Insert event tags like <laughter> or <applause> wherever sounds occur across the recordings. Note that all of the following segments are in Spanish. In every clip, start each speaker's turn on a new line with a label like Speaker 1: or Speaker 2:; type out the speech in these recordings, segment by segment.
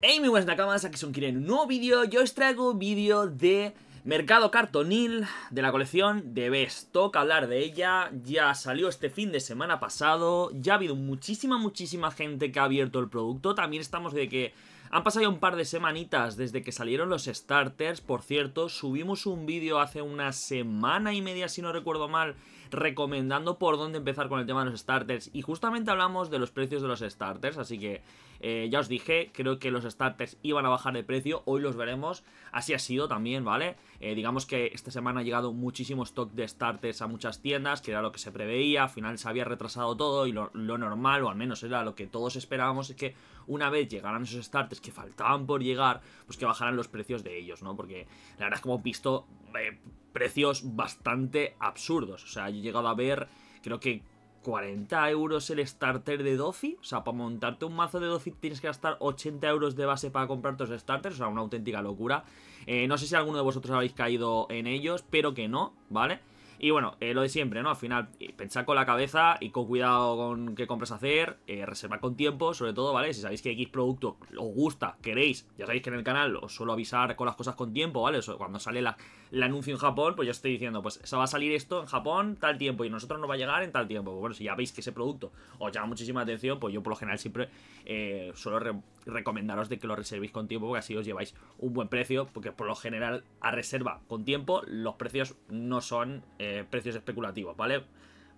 Speaker 1: Hey mi buenas nakamas, aquí son en un nuevo vídeo, yo os traigo un vídeo de Mercado Cartonil de la colección de Best, toca hablar de ella, ya salió este fin de semana pasado, ya ha habido muchísima muchísima gente que ha abierto el producto, también estamos de que han pasado un par de semanitas desde que salieron los starters, por cierto, subimos un vídeo hace una semana y media, si no recuerdo mal, recomendando por dónde empezar con el tema de los starters y justamente hablamos de los precios de los starters, así que eh, ya os dije, creo que los starters iban a bajar de precio, hoy los veremos. Así ha sido también, ¿vale? Eh, digamos que esta semana ha llegado muchísimo stock de starters a muchas tiendas, que era lo que se preveía, al final se había retrasado todo y lo, normal, o al menos era lo que todos esperábamos, es que una vez llegaran esos starters que faltaban por llegar, pues que bajaran los precios de ellos, ¿no? Porque la verdad es que hemos visto eh, precios bastante absurdos, o sea, yo he llegado a ver, creo que 40 euros el starter de Dofi. O sea, para montarte un mazo de Dofi tienes que gastar 80 euros de base para comprar tus starters. O sea, una auténtica locura. Eh, no sé si alguno de vosotros habéis caído en ellos, pero que no, ¿vale? vale y bueno, eh, lo de siempre, ¿no? Al final, eh, pensar pensad con la cabeza y con cuidado con qué compras hacer, eh, reservad con tiempo, sobre todo, ¿vale? Si sabéis que X producto os gusta, queréis, ya sabéis que en el canal os suelo avisar con las cosas con tiempo, ¿vale? cuando sale la, el anuncio en Japón, pues yo estoy diciendo, pues se va a salir esto en Japón tal tiempo y nosotros nos va a llegar en tal tiempo. Pues bueno, si ya veis que ese producto os llama muchísima atención, pues yo por lo general siempre eh, suelo recomendaros de que lo reservéis con tiempo, porque así os lleváis un buen precio, porque por lo general a reserva con tiempo los precios no son... Eh, precios especulativos, ¿vale?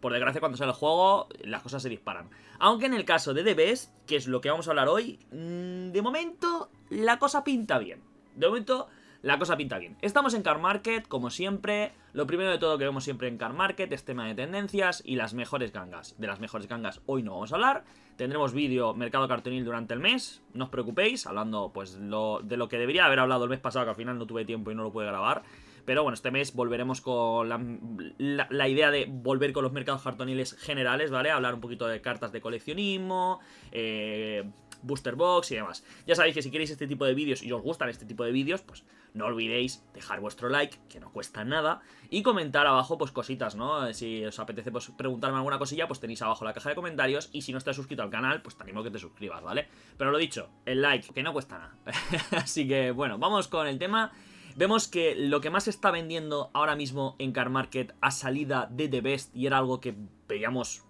Speaker 1: Por desgracia, cuando sale el juego, las cosas se disparan. Aunque en el caso de DBS, que es lo que vamos a hablar hoy, mm, de momento la cosa pinta bien. De momento la cosa pinta bien. Estamos en Car Market, como siempre. Lo primero de todo que vemos siempre en Car Market es tema de tendencias y las mejores gangas. De las mejores gangas hoy no vamos a hablar. Tendremos vídeo Mercado Cartonil durante el mes, no os preocupéis, hablando pues de lo que debería haber hablado el mes pasado, que al final no tuve tiempo y no lo pude grabar. Pero bueno, este mes volveremos con la, idea de volver con los mercados cartoniles generales, ¿vale? Hablar un poquito de cartas de coleccionismo, eh, booster box y demás. Ya sabéis que si queréis este tipo de vídeos y os gustan este tipo de vídeos, pues no olvidéis dejar vuestro like, que no cuesta nada, y comentar abajo pues cositas, ¿no? Eh, si os apetece pues, preguntarme alguna cosilla, pues tenéis abajo la caja de comentarios, y si no estás suscrito al canal, pues te animo que te suscribas, ¿vale? Pero lo dicho, el like, que no cuesta nada. <laughs> Así que bueno, vamos con el tema Vemos que lo que más está vendiendo ahora mismo en Car Market a salida de The Best, y era algo que veíamos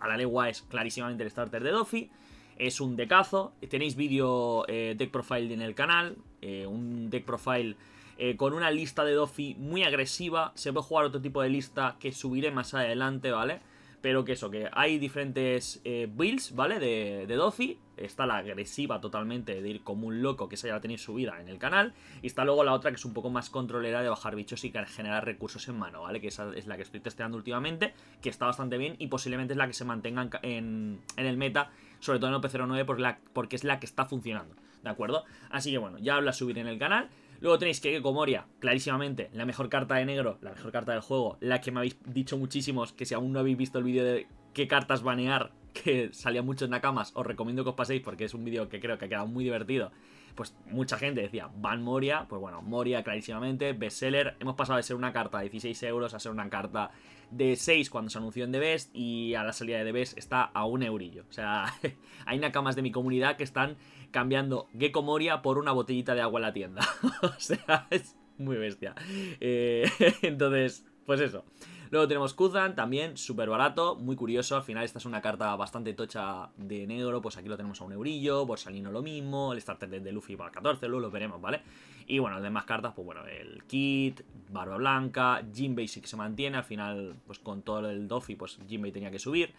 Speaker 1: a la legua, es clarísimamente el starter de Doffy. Es un decazo. Tenéis vídeo eh, deck profile en el canal. Eh, un deck profile eh, con una lista de Doffy muy agresiva. Se puede jugar otro tipo de lista que subiré más adelante, ¿vale? vale pero que eso, que hay diferentes eh, builds, ¿vale? De, de Doci. Está la agresiva totalmente de ir como un loco, que esa ya la tenéis subida en el canal. Y está luego la otra que es un poco más controlera de bajar bichos y generar recursos en mano, ¿vale? Que esa es la que estoy testeando últimamente, que está bastante bien y posiblemente es la que se mantenga en, el meta, sobre todo en OP09, porque, porque es la que está funcionando, ¿de acuerdo? Así que bueno, ya habla subir en el canal. Luego tenéis que Moria, clarísimamente, la mejor carta de negro, la mejor carta del juego, la que me habéis dicho muchísimos, que si aún no habéis visto el vídeo de qué cartas banear, <laughs> que salía mucho en nakamas, os recomiendo que os paséis porque es un vídeo que creo que ha quedado muy divertido pues mucha gente decía, Van Moria, pues bueno, Moria clarísimamente, bestseller, hemos pasado de ser una carta de 16 euros a ser una carta de 6 cuando se anunció en The Best y a la salida de The Best está a un eurillo. O sea, <laughs> hay nakamas de mi comunidad que están cambiando Gecko Moria por una botellita de agua en la tienda. <laughs> o sea, es muy bestia. Eh, <laughs> entonces, pues eso. Luego tenemos Kuzan, también súper barato, muy curioso. Al final esta es una carta bastante tocha de negro, pues aquí lo tenemos a un eurillo, Borsalino lo mismo, el starter de Luffy para 14, luego lo veremos, ¿vale? Y bueno, las demás cartas, pues bueno, el Kit, Barba Blanca, Jinbei sí que se mantiene, al final, pues con todo el Doffy, pues Jinbei tenía que subir.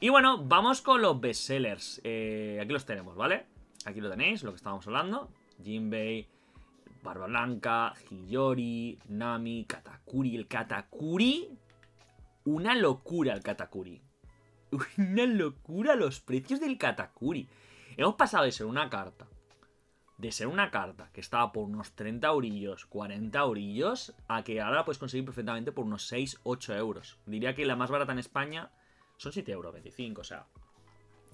Speaker 1: Y bueno, vamos con los bestsellers. Eh, aquí los tenemos, ¿vale? Aquí lo tenéis, lo que estábamos hablando. Jinbei, Barba Blanca, Hiyori, Nami, Katakuri. El Katakuri una locura el Katakuri. <laughs> Una locura los precios del Katakuri. Hemos pasado de ser una carta. De ser una carta que estaba por unos 30 orillos, 40 orillos, a que ahora la puedes conseguir perfectamente por unos 6, 8 euros. Diría que la más barata en España son 7,25 euros, o sea.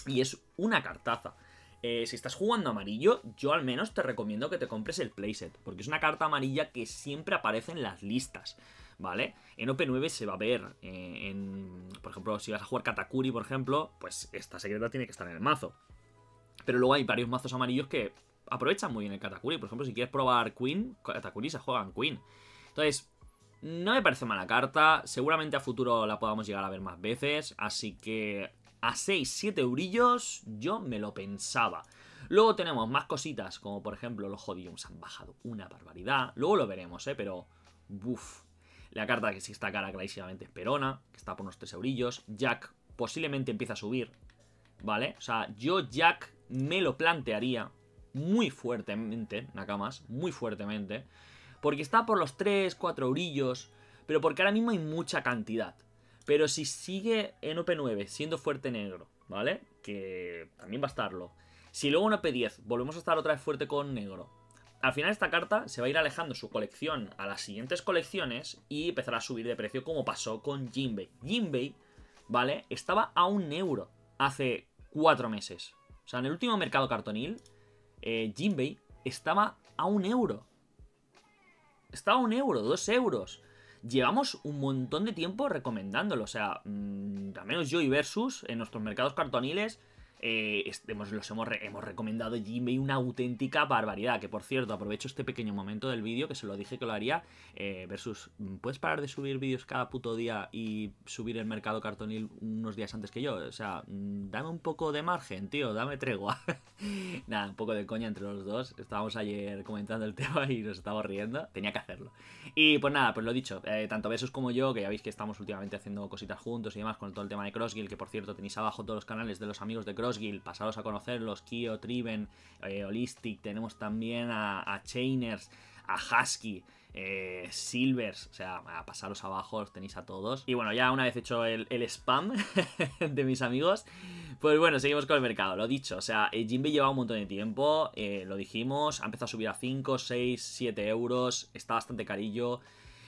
Speaker 1: Y es una cartaza. Eh, si estás jugando amarillo, yo al menos te recomiendo que te compres el playset, porque es una carta amarilla que siempre aparece en las listas. ¿vale? En OP9 se va a ver, eh, por ejemplo, si vas a jugar Katakuri, por ejemplo, pues esta secreta tiene que estar en el mazo. Pero luego hay varios mazos amarillos que aprovechan muy bien el Katakuri. Por ejemplo, si quieres probar Queen, Katakuri se juega en Queen. Entonces, no me parece mala carta. Seguramente a futuro la podamos llegar a ver más veces. Así que a 6, 7 eurillos yo me lo pensaba. Luego tenemos más cositas, como por ejemplo los Jodiums han bajado una barbaridad. Luego lo veremos, ¿eh? Pero, uff, la carta que sí está cara clarísimamente es Perona, que está por unos 3 eurillos. Jack posiblemente empieza a subir, ¿vale? O sea, yo Jack me lo plantearía muy fuertemente, Nakamas, muy fuertemente. Porque está por los 3, 4 eurillos, pero porque ahora mismo hay mucha cantidad. Pero si sigue en OP9 siendo fuerte negro, ¿vale? Que también va a estarlo. Si luego en OP10 volvemos a estar otra vez fuerte con negro, al final esta carta se va a ir alejando su colección a las siguientes colecciones y empezará a subir de precio como pasó con Jinbei. Jinbei, ¿vale? Estaba a un euro hace cuatro meses. O sea, en el último mercado cartonil, eh, Jinbei estaba a un euro. Estaba a un euro, dos euros. Llevamos un montón de tiempo recomendándolo. O sea, mm, al menos yo y Versus en nuestros mercados cartoniles eh, hemos, los hemos, hemos recomendado Gmail una auténtica barbaridad. Que por cierto, aprovecho este pequeño momento del vídeo que se lo dije que lo haría. Eh, versus, ¿puedes parar de subir vídeos cada puto día y subir el mercado cartonil unos días antes que yo? O sea, mm, dame un poco de margen, tío, dame tregua. <laughs> Nada, un poco de coña entre los dos. Estábamos ayer comentando el <laughs> tema y nos estábamos riendo. Tenía que hacerlo. Y pues nada, pues lo dicho, eh, tanto Versus como yo, que ya veis que estamos últimamente haciendo cositas juntos y demás con todo el tema de Crossgill, que por cierto tenéis abajo todos los canales de los amigos de Cross los Guild, pasados a conocerlos, Kio, Triven, eh, Holistic, tenemos también a, Chainers, a Husky, eh, Silvers, o sea, a pasaros abajo, los tenéis a todos. Y bueno, ya una vez hecho el, spam <laughs> de mis amigos, pues bueno, seguimos con el mercado, lo dicho, o sea, Jinbei lleva un montón de tiempo, eh, lo dijimos, ha empezado a subir a 5, 6, 7 euros, está bastante carillo.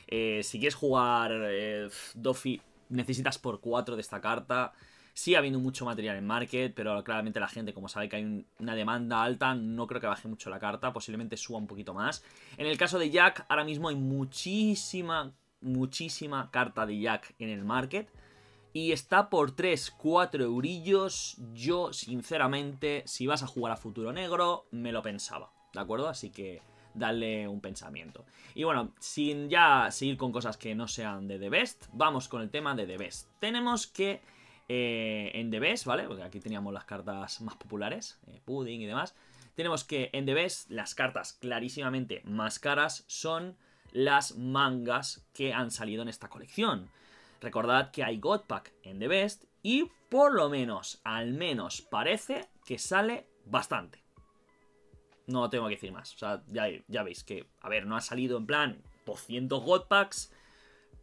Speaker 1: Eh, si quieres jugar Dofi, necesitas por 4 de esta carta. Sí, ha habido mucho material en market, pero claramente la gente, como sabe que hay una demanda alta, no creo que baje mucho la carta, posiblemente suba un poquito más. En el caso de Jack, ahora mismo hay muchísima, muchísima carta de Jack en el market. Y está por 3, 4 eurillos. Yo, sinceramente, si vas a jugar a futuro negro, me lo pensaba. ¿De acuerdo? Así que darle un pensamiento. Y bueno, sin ya seguir con cosas que no sean de The Best, vamos con el tema de The Best. Tenemos que eh, en The Best, ¿vale? Porque aquí teníamos las cartas más populares, eh, Pudding y demás. Tenemos que en The Best las cartas clarísimamente más caras son las mangas que han salido en esta colección. Recordad que hay God Pack en The Best y por lo menos, al menos parece que sale bastante. No tengo que decir más. O sea, ya, veis que, a ver, no ha salido en plan 200 God Packs,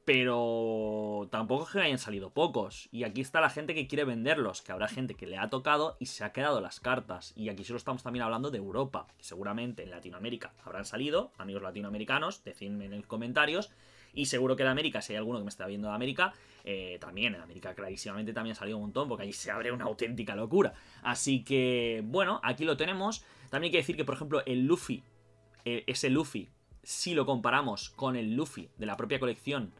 Speaker 1: pero tampoco es que hayan salido pocos. Y aquí está la gente que quiere venderlos, que habrá gente que le ha tocado y se ha quedado las cartas. Y aquí solo estamos también hablando de Europa, seguramente en Latinoamérica habrán salido, amigos latinoamericanos, decidme en los comentarios. Y seguro que en América, si hay alguno que me está viendo de América, eh, también en América clarísimamente también ha salido un montón, porque ahí se abre una auténtica locura. Así que, bueno, aquí lo tenemos. También hay que decir que, por ejemplo, el Luffy, eh, ese Luffy, si lo comparamos con el Luffy de la propia colección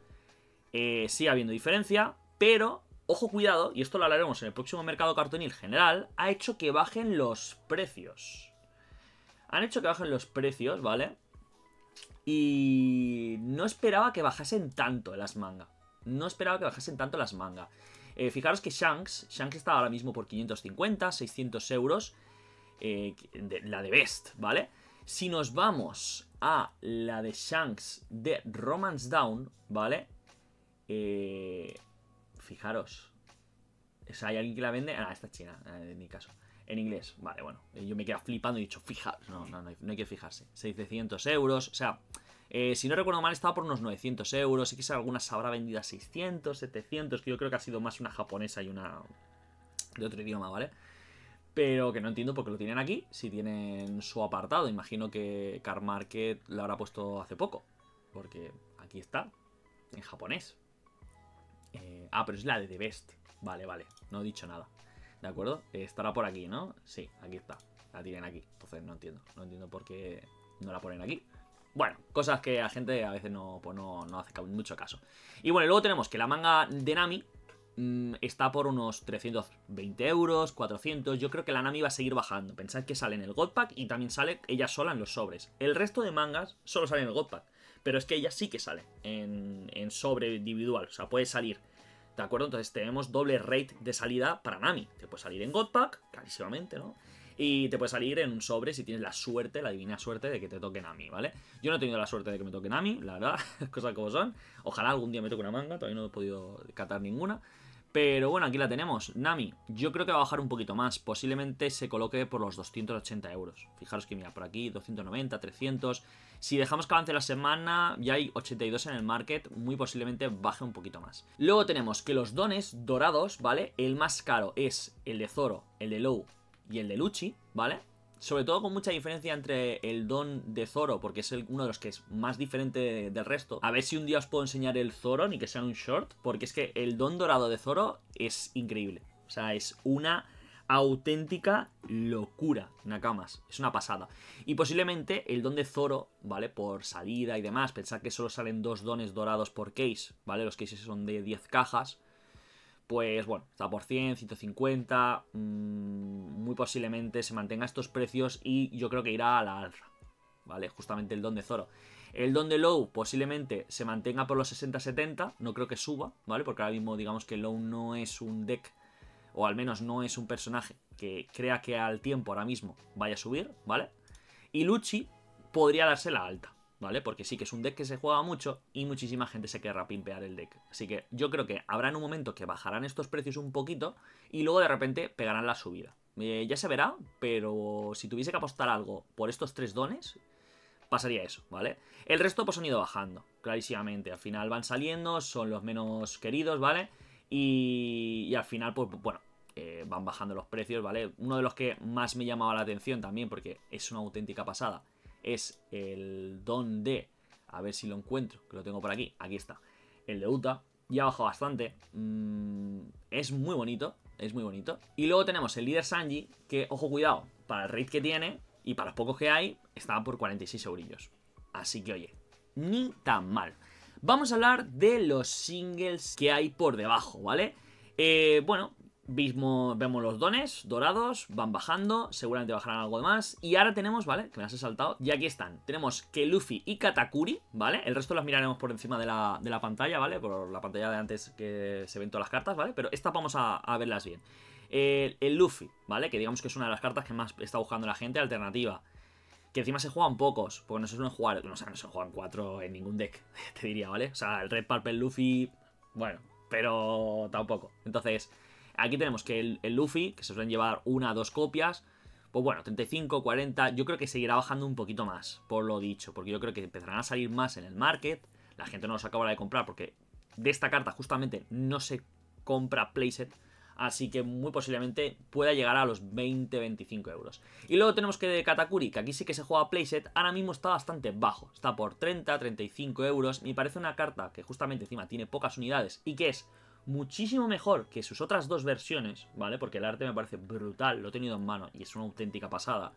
Speaker 1: eh, sigue habiendo diferencia, pero, ojo cuidado, y esto lo hablaremos en el próximo mercado cartonil general, ha hecho que bajen los precios. Han hecho que bajen los precios, ¿vale? Y no esperaba que bajasen tanto las mangas. No esperaba que bajasen tanto las mangas. Eh, fijaros que Shanks, Shanks está ahora mismo por 550, 600 euros. Eh, la de Best, ¿vale? Si nos vamos a la de Shanks de Romance Down, ¿vale? Eh, fijaros. O sea, hay alguien que la vende. Ah, esta es china, eh, en mi caso. En inglés, vale, bueno. Eh, yo me quedado flipando y he dicho, Fija, No, no, no hay, que fijarse. 600 euros, o sea. Eh, si no recuerdo mal, estaba por unos 900 euros. y quizás algunas habrá vendido a 600, 700, que yo creo que ha sido más una japonesa y una de otro idioma, ¿vale? Pero que no entiendo por qué lo tienen aquí, si tienen su apartado. Imagino que Car Market lo habrá puesto hace poco, porque aquí está, en japonés. Eh, ah, pero es la de The Best. Vale, vale, no he dicho nada. ¿De acuerdo? estará por aquí, ¿no? Sí, aquí está. La tienen aquí. Entonces no entiendo. No entiendo por qué no la ponen aquí. Bueno, cosas que la gente a veces no, pues hace mucho caso. Y bueno, luego tenemos que la manga de Nami mm, está por unos 320 euros, 400. Yo creo que la Nami va a seguir bajando. Pensad que sale en el God Pack y también sale ella sola en los sobres. El resto de mangas solo sale en el Godpack. Pero es que ella sí que sale en, sobre individual, o sea, puede salir. ¿De acuerdo? Entonces tenemos doble rate de salida para Nami. Te puede salir en Godpack, Pack, clarísimamente, ¿no? Y te puede salir en un sobre si tienes la suerte, la divina suerte de que te toque Nami, ¿vale? Yo no he tenido la suerte de que me toque Nami, la verdad, <laughs> cosas como son. Ojalá algún día me toque una manga, todavía no he podido catar ninguna. Pero bueno, aquí la tenemos. Nami, yo creo que va a bajar un poquito más. Posiblemente se coloque por los 280 euros. Fijaros que mira, por aquí 290, 300. Si dejamos que avance la semana, ya hay 82 en el market, muy posiblemente baje un poquito más. Luego tenemos que los dones dorados, ¿vale? El más caro es el de Zoro, el de Low y el de Luchi, ¿vale? sobre todo con mucha diferencia entre el don de Zoro, porque es uno de los que es más diferente del resto. A ver si un día os puedo enseñar el Zoro, ni que sea un short, porque es que el don dorado de Zoro es increíble. O sea, es una auténtica locura, Nakamas. Es una pasada. Y posiblemente el don de Zoro, ¿vale? Por salida y demás. Pensad que solo salen dos dones dorados por case, ¿vale? Los cases son de 10 cajas. Pues bueno, está por 100, 150. Mm, muy posiblemente se mantenga estos precios y yo creo que irá a la alza. ¿Vale? Justamente el don de Zoro. El don de Low posiblemente se mantenga por los 60-70. No creo que suba, ¿vale? Porque ahora mismo digamos que Low no es un deck o al menos no es un personaje que crea que al tiempo ahora mismo vaya a subir, ¿vale? Y Luchi podría darse la alta, ¿vale? Porque sí que es un deck que se juega mucho y muchísima gente se querrá pimpear el deck. Así que yo creo que habrá en un momento que bajarán estos precios un poquito y luego de repente pegarán la subida. Eh, ya se verá, pero si tuviese que apostar algo por estos tres dones, pasaría eso, ¿vale? El resto pues han ido bajando, clarísimamente. Al final van saliendo, son los menos queridos, ¿vale? Y, al final, pues bueno, eh, van bajando los precios, ¿vale? Uno de los que más me llamaba la atención también, porque es una auténtica pasada, es el don de, a ver si lo encuentro, que lo tengo por aquí, aquí está, el de Uta, ya bajado bastante, mm, es muy bonito, es muy bonito. Y luego tenemos el líder Sanji, que, ojo, cuidado, para el raid que tiene y para los pocos que hay, estaba por 46 eurillos. Así que, oye, ni tan mal. Vamos a hablar de los singles que hay por debajo, ¿vale? Eh, bueno, Mismo, vemos los dones dorados, van bajando, seguramente bajarán algo de más. Y ahora tenemos, ¿vale? Que me las he saltado. Y aquí están. Tenemos que Luffy y Katakuri, ¿vale? El resto las miraremos por encima de la, de la pantalla, ¿vale? Por la pantalla de antes que se ven todas las cartas, ¿vale? Pero estas vamos a, verlas bien. el Luffy, ¿vale? Que digamos que es una de las cartas que más está buscando la gente alternativa que encima se juegan pocos, porque no se suelen jugar, no, o sea, no se juegan cuatro en ningún deck, <laughs> te diría, ¿vale? O sea, el Red Purple Luffy, bueno, pero tampoco. Entonces, aquí tenemos que el, Luffy, que se suelen llevar una o dos copias, pues bueno, 35, 40, yo creo que seguirá bajando un poquito más, por lo dicho, porque yo creo que empezarán a salir más en el market, la gente no los acabará de comprar, porque de esta carta justamente no se compra playset, así que muy posiblemente pueda llegar a los 20-25 euros. Y luego tenemos que de Katakuri, que aquí sí que se juega playset, ahora mismo está bastante bajo, está por 30-35 euros, me parece una carta que justamente encima tiene pocas unidades y que es muchísimo mejor que sus otras dos versiones, ¿vale? Porque el arte me parece brutal, lo he tenido en mano y es una auténtica pasada.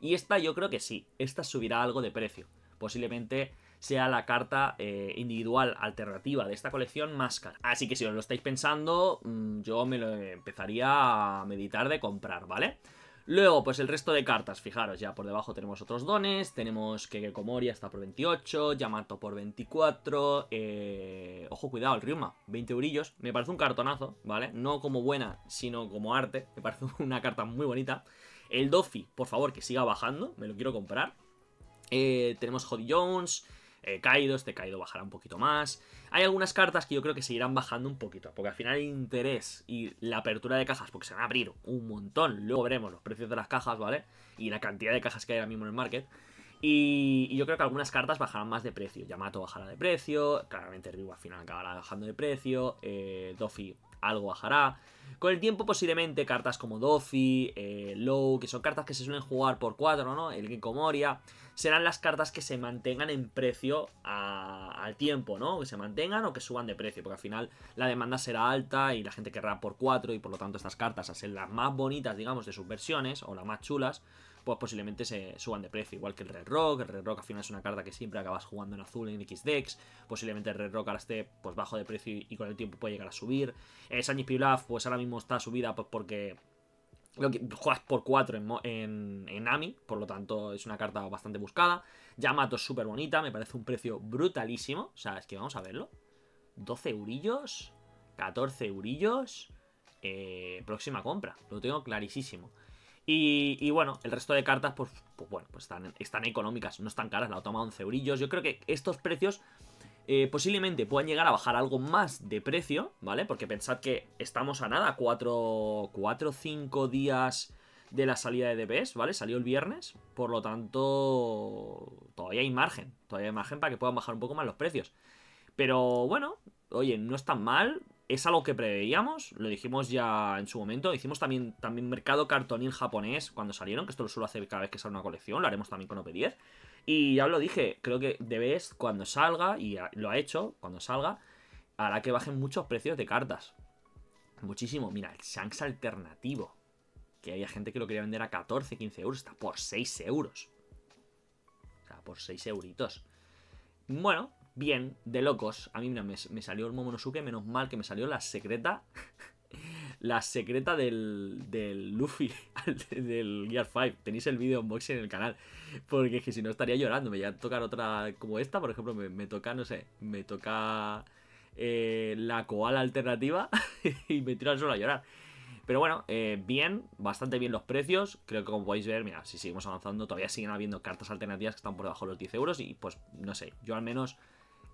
Speaker 1: Y esta yo creo que sí, esta subirá algo de precio, posiblemente sea la carta eh, individual alternativa de esta colección más cara. Así que si os lo estáis pensando, mm, yo me lo empezaría a meditar de comprar, ¿vale? Luego, pues el resto de cartas, fijaros, ya por debajo tenemos otros dones, tenemos que hasta está por 28, Yamato por 24, eh, ojo, cuidado, el Ryuma, 20 eurillos, me parece un cartonazo, ¿vale? No como buena, sino como arte, me parece <laughs> una carta muy bonita. El Doffy, por favor, que siga bajando, me lo quiero comprar. Eh, tenemos Hody Jones, eh, Kaido, este Kaido bajará un poquito más. Hay algunas cartas que yo creo que se irán bajando un poquito, porque al final el interés y la apertura de cajas, porque se van a abrir un montón, luego veremos los precios de las cajas, ¿vale? Y la cantidad de cajas que hay ahora mismo en el market. Y, yo creo que algunas cartas bajarán más de precio. Yamato bajará de precio, claramente Ryu al final acabará bajando de precio, eh, algo bajará. Con el tiempo posiblemente cartas como Dofi, eh, Low, que son cartas que se suelen jugar por 4, ¿no? El Ginkgo Moria, serán las cartas que se mantengan en precio al tiempo, ¿no? Que se mantengan o que suban de precio, porque al final la demanda será alta y la gente querrá por 4 y por lo tanto estas cartas, a ser las más bonitas, digamos, de sus versiones o las más chulas, pues posiblemente se suban de precio, igual que el Red Rock, el Red Rock al final es una carta que siempre acabas jugando en azul en X decks, posiblemente el Red Rock ahora esté pues bajo de precio y, con el tiempo puede llegar a subir, el eh, Sanji Pilaf pues ahora mismo está subida pues porque lo juegas por 4 en, en, AMI, por lo tanto es una carta bastante buscada. Yamato es súper bonita, me parece un precio brutalísimo. O sea, es que vamos a verlo. 12 eurillos, 14 eurillos. Eh, próxima compra, lo tengo clarísimo. Y, bueno, el resto de cartas, pues, pues bueno, pues están, económicas, no están caras, la toma 11 eurillos. Yo creo que estos precios eh, posiblemente puedan llegar a bajar algo más de precio, ¿vale? Porque pensad que estamos a nada, 4 o 5 días de la salida de DPS, e ¿vale? Salió el viernes, por lo tanto, todavía hay margen, todavía hay margen para que puedan bajar un poco más los precios. Pero bueno, oye, no están mal, es algo que preveíamos, lo dijimos ya en su momento. Hicimos también, también mercado cartonil japonés cuando salieron, que esto lo suelo hacer cada vez que sale una colección, lo haremos también con OP10. Y ya lo dije, creo que debes cuando salga, y lo ha hecho, cuando salga, hará que bajen muchos precios de cartas. Muchísimo. Mira, el Shanks alternativo, que había gente que lo quería vender a 14, 15 euros, está por 6 euros. O sea, por 6 euritos. Bueno, bien, de locos. A mí, mira, me, salió el Momonosuke, menos mal que me salió la secreta. <laughs> la secreta del, Luffy, <laughs> del Gear 5. Tenéis el vídeo unboxing en el canal. Porque es que si no estaría llorando. Me voy a tocar otra como esta, por ejemplo, me, toca, no sé, me toca eh, la koala alternativa <laughs> y me tiro al suelo a llorar. Pero bueno, eh, bien, bastante bien los precios. Creo que como podéis ver, mira, si seguimos avanzando, todavía siguen habiendo cartas alternativas que están por debajo de los 10 euros. Y pues, no sé, yo al menos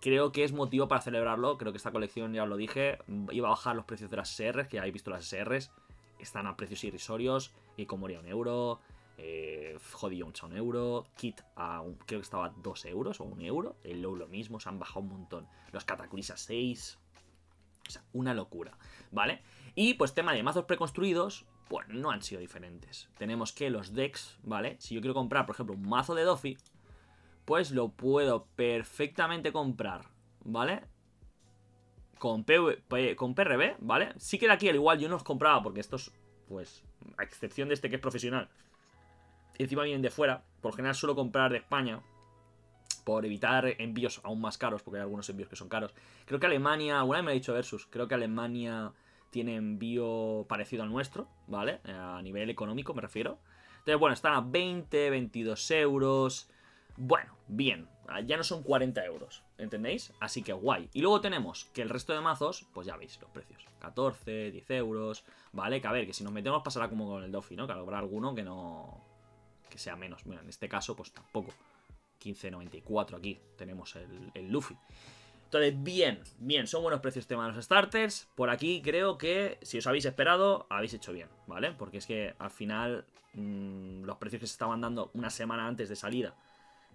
Speaker 1: creo que es motivo para celebrarlo. Creo que esta colección, ya os lo dije, iba a bajar los precios de las SRs, que ya habéis visto las SRs, están a precios irrisorios, y como un euro, eh, a un euro, Kit a un, creo que estaba a 2 euros o un euro, el Low lo mismo, se han bajado un montón, los Catacuris a 6, o sea, una locura, ¿vale? Y pues tema de mazos preconstruidos, pues no han sido diferentes. Tenemos que los decks, ¿vale? Si yo quiero comprar, por ejemplo, un mazo de Dofi, pues lo puedo perfectamente comprar, ¿vale? Con, con PRB, ¿vale? Sí que de aquí al igual yo no los compraba porque estos, pues, a excepción de este que es profesional, encima vienen de fuera, por general suelo comprar de España por evitar envíos aún más caros, porque hay algunos envíos que son caros. Creo que Alemania, alguna me ha dicho Versus, creo que Alemania tiene envío parecido al nuestro, ¿vale? A nivel económico me refiero. Entonces, bueno, están a 20, 22 euros. Bueno, bien, ah, ya no son 40 euros, ¿entendéis? Así que guay. Y luego tenemos que el resto de mazos, pues ya veis los precios. 14, 10 euros, ¿vale? Que a ver, que si nos metemos pasará como con el Duffy ¿no? Que habrá alguno que no... que sea menos. Bueno, en este caso, pues tampoco. 15.94 aquí tenemos el, Luffy. Entonces, bien, bien, son buenos precios tema de los starters. Por aquí creo que si os habéis esperado, habéis hecho bien, ¿vale? Porque es que al final mm, los precios que se estaban dando una semana antes de salida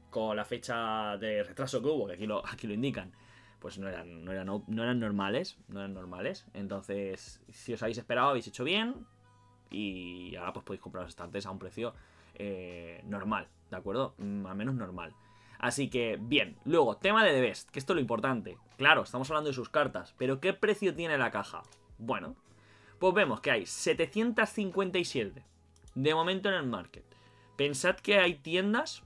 Speaker 1: con la fecha de retraso que hubo, que aquí lo, aquí lo indican, pues no eran, no, eran, normales, no eran normales. Entonces, si os habéis esperado, habéis hecho bien y ahora pues podéis comprar los estantes a un precio eh, normal, ¿de acuerdo? Mm, al menos normal. Así que, bien. Luego, tema de The Best, que esto es lo importante. Claro, estamos hablando de sus cartas, pero ¿qué precio tiene la caja? Bueno, pues vemos que hay 757 de momento en el market. Pensad que hay tiendas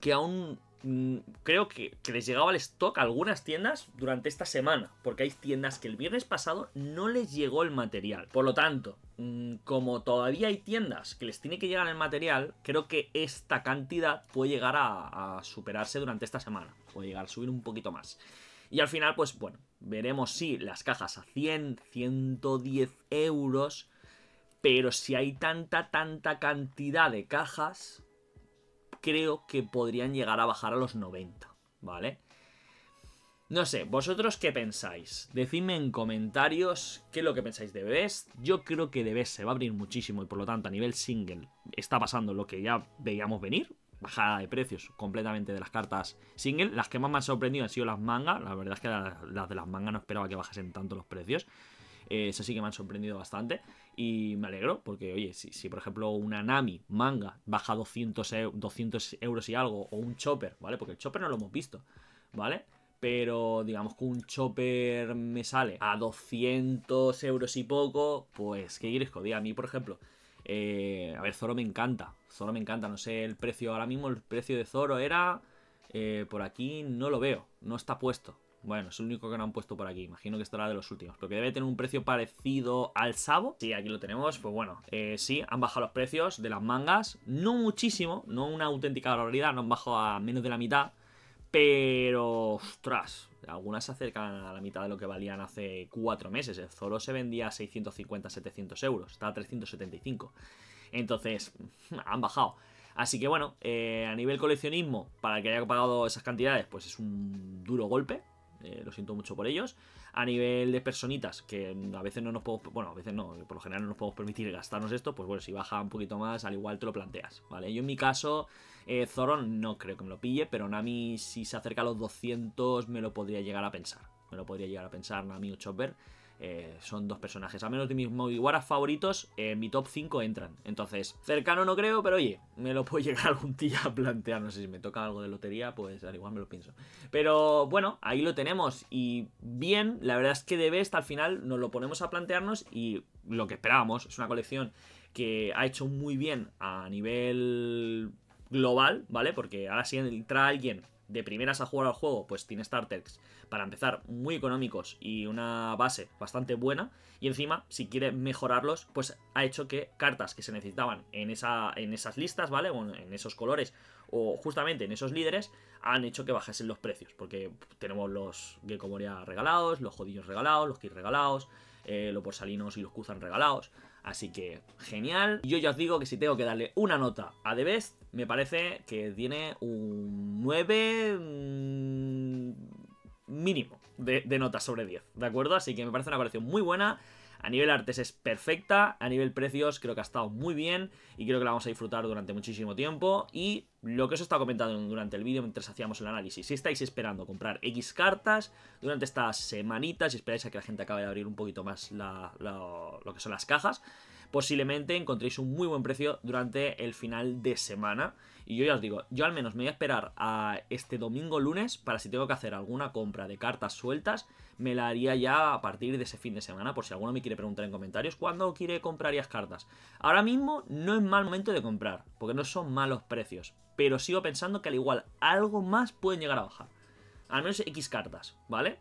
Speaker 1: que aún mm, creo que, les llegaba el stock a algunas tiendas durante esta semana, porque hay tiendas que el viernes pasado no les llegó el material. Por lo tanto, mm, como todavía hay tiendas que les tiene que llegar el material, creo que esta cantidad puede llegar a, a superarse durante esta semana, puede llegar a subir un poquito más. Y al final, pues bueno, veremos si las cajas a 100, 110 euros, pero si hay tanta, tanta cantidad de cajas, creo que podrían llegar a bajar a los 90, ¿vale? No sé, ¿vosotros qué pensáis? Decidme en comentarios qué es lo que pensáis de Best. Yo creo que de se va a abrir muchísimo y por lo tanto a nivel single está pasando lo que ya veíamos venir. Bajada de precios completamente de las cartas single. Las que más me han sorprendido han sido las mangas. La verdad es que las de las mangas no esperaba que bajasen tanto los precios. Eh, eso sí que me han sorprendido bastante y me alegro porque, oye, si, por ejemplo una Nami manga baja 200, euros y algo o un Chopper, ¿vale? Porque el Chopper no lo hemos visto, ¿vale? Pero digamos que un Chopper me sale a 200 euros y poco, pues qué quieres que A mí, por ejemplo, eh, a ver, Zoro me encanta. Zoro me encanta. No sé el precio ahora mismo. El precio de Zoro era. Eh, por aquí no lo veo. No está puesto. Bueno, es el único que no han puesto por aquí. Imagino que estará de los últimos. Porque debe tener un precio parecido al Sabo. Sí, aquí lo tenemos. Pues bueno, eh, sí, han bajado los precios de las mangas. No muchísimo, no una auténtica barbaridad. No han bajado a menos de la mitad. Pero, ostras, algunas se acercan a la mitad de lo que valían hace cuatro meses. El Zoro se vendía a 650, 700 euros. Está a 375. Entonces, han bajado. Así que bueno, eh, a nivel coleccionismo, para el que haya pagado esas cantidades, pues es un duro golpe. Eh, lo siento mucho por ellos. A nivel de personitas, que a veces no nos podemos, bueno, a veces no, por lo general no nos podemos permitir gastarnos esto, pues bueno, si baja un poquito más, al igual te lo planteas, ¿vale? Yo en mi caso, eh, Zoron no creo que me lo pille, pero Nami si se acerca a los 200 me lo podría llegar a pensar. Me lo podría llegar a pensar Nami o Chopper. Eh, son dos personajes, a menos de mis mogiwaras favoritos, eh, en mi top 5 entran. Entonces, cercano no creo, pero oye, me lo puedo <laughs> llegar algún día a plantear. No sé si me toca algo de lotería, pues al igual me lo pienso. Pero bueno, ahí lo tenemos. Y bien, la verdad es que de hasta al final nos lo ponemos a plantearnos y lo que esperábamos es una colección que ha hecho muy bien a nivel global, ¿vale? Porque ahora sí entra alguien de primeras a jugar al juego, pues tiene starters para empezar muy económicos y una base bastante buena. Y encima, si quiere mejorarlos, pues ha hecho que cartas que se necesitaban en, esa, en esas listas, ¿vale? O en esos colores o justamente en esos líderes, han hecho que bajasen los precios. Porque tenemos los Gecko Moria regalados, los Jodillos regalados, los Kids regalados, eh, los Borsalinos y los Kuzan regalados. Así que, genial. Yo ya os digo que si tengo que darle una nota a The Best, me parece que tiene un 9 mm, mínimo de, de notas sobre 10, ¿de acuerdo? Así que me parece una colección muy buena. A nivel artes es perfecta, a nivel precios creo que ha estado muy bien y creo que la vamos a disfrutar durante muchísimo tiempo y lo que os he estado comentando durante el vídeo mientras hacíamos el análisis. Si estáis esperando comprar X cartas durante estas semanitas y esperáis a que la gente acabe de abrir un poquito más lo que son las cajas, posiblemente encontréis un muy buen precio durante el final de semana. Y yo ya os digo, yo al menos me voy a esperar a este domingo lunes para si tengo que hacer alguna compra de cartas sueltas, me la haría ya a partir de ese fin de semana, por si alguno me quiere preguntar en comentarios cuándo quiere comprarías cartas. Ahora mismo no es mal momento de comprar, porque no son malos precios, pero sigo pensando que al igual algo más pueden llegar a bajar. Al menos X cartas, ¿vale?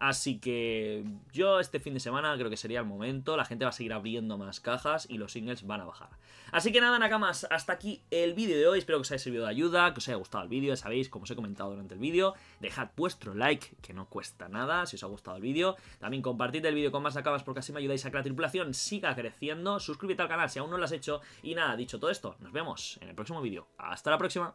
Speaker 1: Así que yo este fin de semana creo que sería el momento. La gente va a seguir abriendo más cajas y los singles van a bajar. Así que nada, Nakamas, hasta aquí el vídeo de hoy. Espero que os haya servido de ayuda, que os haya gustado el vídeo. Ya sabéis, como os he comentado durante el vídeo, dejad vuestro like, que no cuesta nada, si os ha gustado el vídeo. También compartid el vídeo con más Nakamas porque así me ayudáis a que la tripulación siga creciendo. Suscríbete al canal si aún no lo has hecho. Y nada, dicho todo esto, nos vemos en el próximo vídeo. ¡Hasta la próxima!